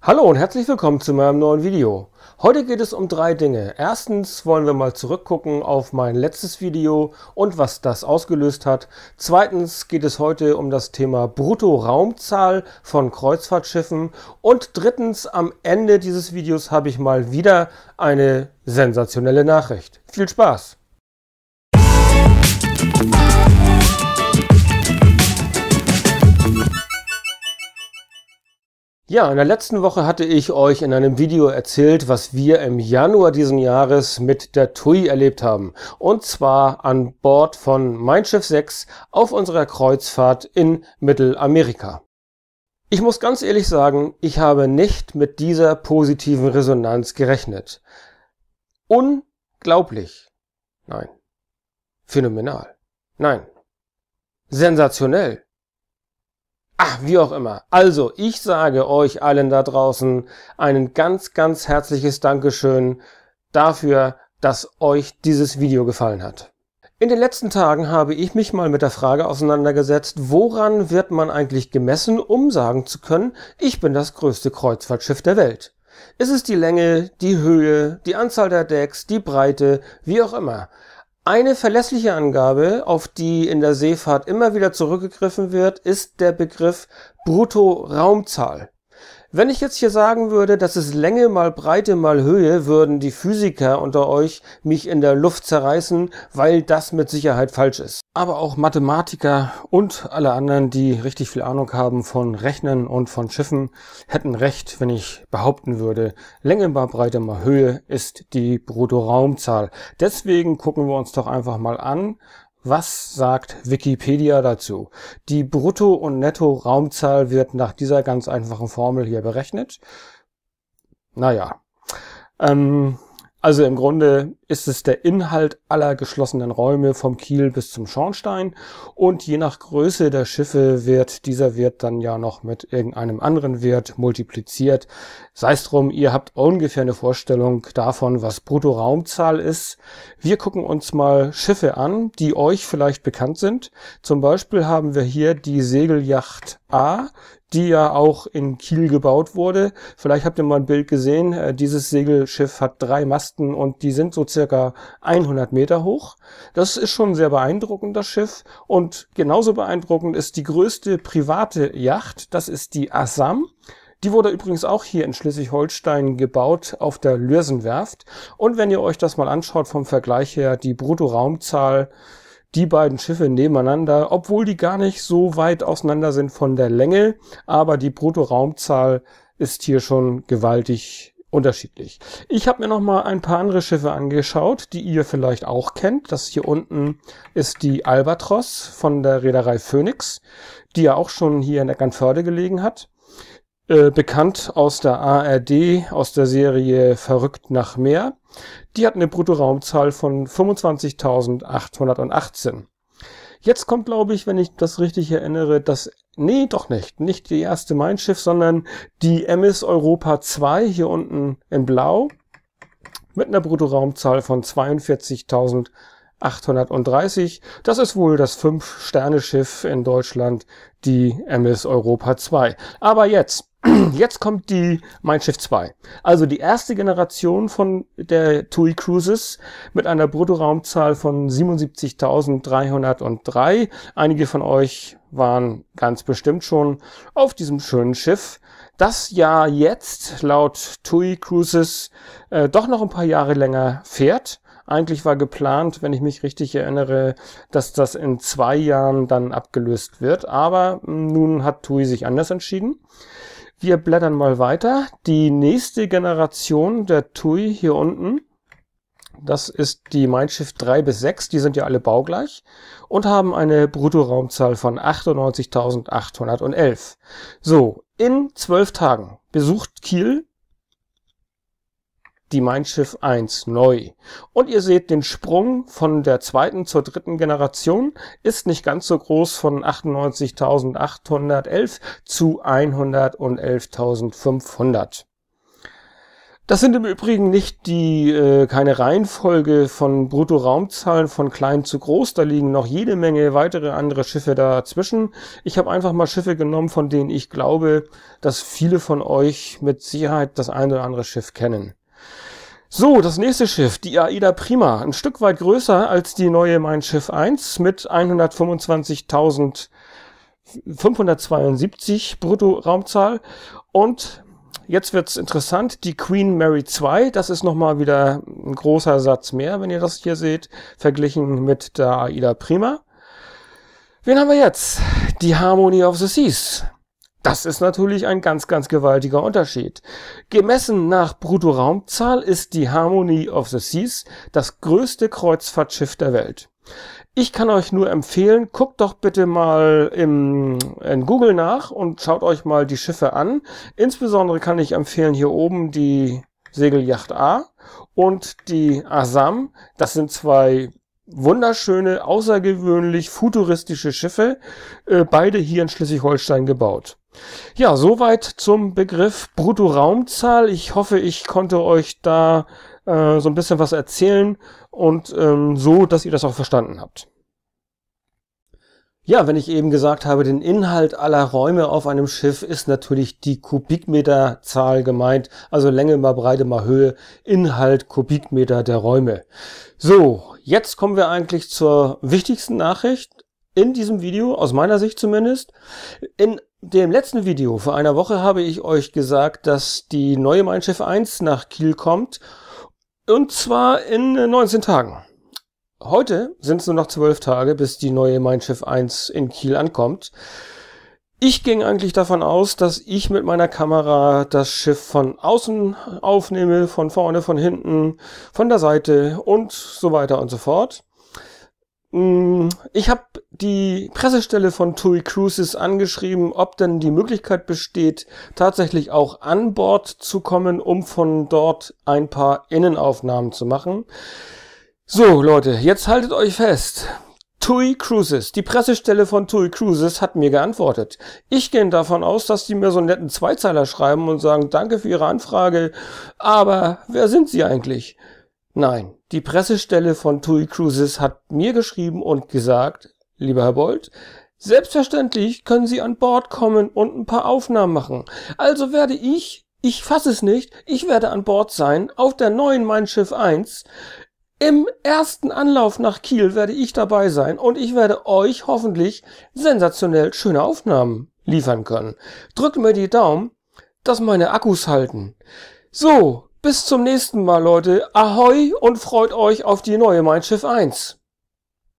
Hallo und herzlich willkommen zu meinem neuen Video. Heute geht es um drei Dinge. Erstens wollen wir mal zurückgucken auf mein letztes Video und was das ausgelöst hat. Zweitens geht es heute um das Thema Bruttoraumzahl von Kreuzfahrtschiffen. Und drittens, am Ende dieses Videos habe ich mal wieder eine sensationelle Nachricht. Viel Spaß! Musik Ja, in der letzten Woche hatte ich euch in einem Video erzählt, was wir im Januar diesen Jahres mit der TUI erlebt haben. Und zwar an Bord von Mein Schiff 6 auf unserer Kreuzfahrt in Mittelamerika. Ich muss ganz ehrlich sagen, ich habe nicht mit dieser positiven Resonanz gerechnet. Unglaublich. Nein. Phänomenal. Nein. Sensationell. Ach, wie auch immer. Also, ich sage euch allen da draußen ein ganz, ganz herzliches Dankeschön dafür, dass euch dieses Video gefallen hat. In den letzten Tagen habe ich mich mal mit der Frage auseinandergesetzt, woran wird man eigentlich gemessen, um sagen zu können, ich bin das größte Kreuzfahrtschiff der Welt. Ist es die Länge, die Höhe, die Anzahl der Decks, die Breite, wie auch immer. Eine verlässliche Angabe, auf die in der Seefahrt immer wieder zurückgegriffen wird, ist der Begriff Bruttoraumzahl. Wenn ich jetzt hier sagen würde, das ist Länge mal Breite mal Höhe, würden die Physiker unter euch mich in der Luft zerreißen, weil das mit Sicherheit falsch ist. Aber auch Mathematiker und alle anderen, die richtig viel Ahnung haben von Rechnen und von Schiffen, hätten recht, wenn ich behaupten würde, Länge mal Breite mal Höhe ist die Bruttoraumzahl. Deswegen gucken wir uns doch einfach mal an, was sagt Wikipedia dazu? Die Brutto- und Netto-Raumzahl wird nach dieser ganz einfachen Formel hier berechnet. Naja. Ähm, also im Grunde ist es der Inhalt aller geschlossenen Räume vom Kiel bis zum Schornstein und je nach Größe der Schiffe wird dieser Wert dann ja noch mit irgendeinem anderen Wert multipliziert. Sei es drum, ihr habt ungefähr eine Vorstellung davon, was Bruttoraumzahl ist. Wir gucken uns mal Schiffe an, die euch vielleicht bekannt sind. Zum Beispiel haben wir hier die Segelyacht A, die ja auch in Kiel gebaut wurde. Vielleicht habt ihr mal ein Bild gesehen. Äh, dieses Segelschiff hat drei Masten und die sind so circa 100 Meter hoch. Das ist schon sehr beeindruckend, das Schiff. Und genauso beeindruckend ist die größte private Yacht. Das ist die Assam. Die wurde übrigens auch hier in Schleswig-Holstein gebaut auf der Lürsenwerft. Und wenn ihr euch das mal anschaut vom Vergleich her, die Bruttoraumzahl die beiden Schiffe nebeneinander, obwohl die gar nicht so weit auseinander sind von der Länge, aber die Bruttoraumzahl ist hier schon gewaltig unterschiedlich. Ich habe mir noch mal ein paar andere Schiffe angeschaut, die ihr vielleicht auch kennt. Das hier unten ist die Albatros von der Reederei Phoenix, die ja auch schon hier in Eckernförde gelegen hat. Äh, bekannt aus der ARD, aus der Serie Verrückt nach Meer. Die hat eine Bruttoraumzahl von 25.818. Jetzt kommt, glaube ich, wenn ich das richtig erinnere, das, nee, doch nicht, nicht die erste Mein Schiff, sondern die MS Europa 2 hier unten in Blau mit einer Bruttoraumzahl von 42.000 830. Das ist wohl das Fünf-Sterne-Schiff in Deutschland, die MS Europa 2. Aber jetzt, Jetzt kommt die Mindshift 2. Also die erste Generation von der TUI Cruises mit einer Bruttoraumzahl von 77.303. Einige von euch waren ganz bestimmt schon auf diesem schönen Schiff, das ja jetzt laut TUI Cruises äh, doch noch ein paar Jahre länger fährt. Eigentlich war geplant, wenn ich mich richtig erinnere, dass das in zwei Jahren dann abgelöst wird. Aber hm, nun hat TUI sich anders entschieden. Wir blättern mal weiter. Die nächste Generation der TUI hier unten, das ist die Mindshift 3 bis 6, die sind ja alle baugleich und haben eine Bruttoraumzahl von 98.811. So, in zwölf Tagen besucht Kiel die Mein Schiff 1 neu. Und ihr seht, den Sprung von der zweiten zur dritten Generation ist nicht ganz so groß von 98.811 zu 111.500. Das sind im Übrigen nicht die äh, keine Reihenfolge von Bruttoraumzahlen von klein zu groß. Da liegen noch jede Menge weitere andere Schiffe dazwischen. Ich habe einfach mal Schiffe genommen, von denen ich glaube, dass viele von euch mit Sicherheit das ein oder andere Schiff kennen. So, das nächste Schiff, die Aida Prima, ein Stück weit größer als die neue Mein Schiff 1 mit 125.572 Bruttoraumzahl. und jetzt wird's interessant, die Queen Mary 2, das ist nochmal wieder ein großer Satz mehr, wenn ihr das hier seht, verglichen mit der Aida Prima. Wen haben wir jetzt? Die Harmony of the Seas. Das ist natürlich ein ganz, ganz gewaltiger Unterschied. Gemessen nach Bruttoraumzahl ist die Harmony of the Seas das größte Kreuzfahrtschiff der Welt. Ich kann euch nur empfehlen, guckt doch bitte mal im, in Google nach und schaut euch mal die Schiffe an. Insbesondere kann ich empfehlen hier oben die Segeljacht A und die Asam. Das sind zwei wunderschöne, außergewöhnlich futuristische Schiffe, äh, beide hier in Schleswig-Holstein gebaut. Ja, soweit zum Begriff Bruttoraumzahl. Ich hoffe, ich konnte euch da äh, so ein bisschen was erzählen und ähm, so, dass ihr das auch verstanden habt. Ja, wenn ich eben gesagt habe, den Inhalt aller Räume auf einem Schiff ist natürlich die Kubikmeterzahl gemeint, also Länge mal Breite mal Höhe, Inhalt Kubikmeter der Räume. So, jetzt kommen wir eigentlich zur wichtigsten Nachricht in diesem Video, aus meiner Sicht zumindest. In dem letzten Video vor einer Woche habe ich euch gesagt, dass die neue Mein Schiff 1 nach Kiel kommt und zwar in 19 Tagen. Heute sind es nur noch zwölf Tage, bis die neue Mein Schiff 1 in Kiel ankommt. Ich ging eigentlich davon aus, dass ich mit meiner Kamera das Schiff von außen aufnehme, von vorne, von hinten, von der Seite und so weiter und so fort. Mm, ich habe die Pressestelle von TUI Cruises angeschrieben, ob denn die Möglichkeit besteht, tatsächlich auch an Bord zu kommen, um von dort ein paar Innenaufnahmen zu machen. So, Leute, jetzt haltet euch fest. TUI Cruises, die Pressestelle von TUI Cruises hat mir geantwortet. Ich gehe davon aus, dass die mir so einen netten Zweizeiler schreiben und sagen, danke für Ihre Anfrage, aber wer sind Sie eigentlich? Nein, die Pressestelle von TUI Cruises hat mir geschrieben und gesagt, lieber Herr Bolt, selbstverständlich können Sie an Bord kommen und ein paar Aufnahmen machen. Also werde ich ich fasse es nicht. Ich werde an Bord sein auf der neuen Mein Schiff 1 im ersten Anlauf nach Kiel werde ich dabei sein und ich werde euch hoffentlich sensationell schöne Aufnahmen liefern können. Drückt mir die Daumen, dass meine Akkus halten. So, bis zum nächsten Mal, Leute. Ahoi und freut euch auf die neue Mein Schiff 1.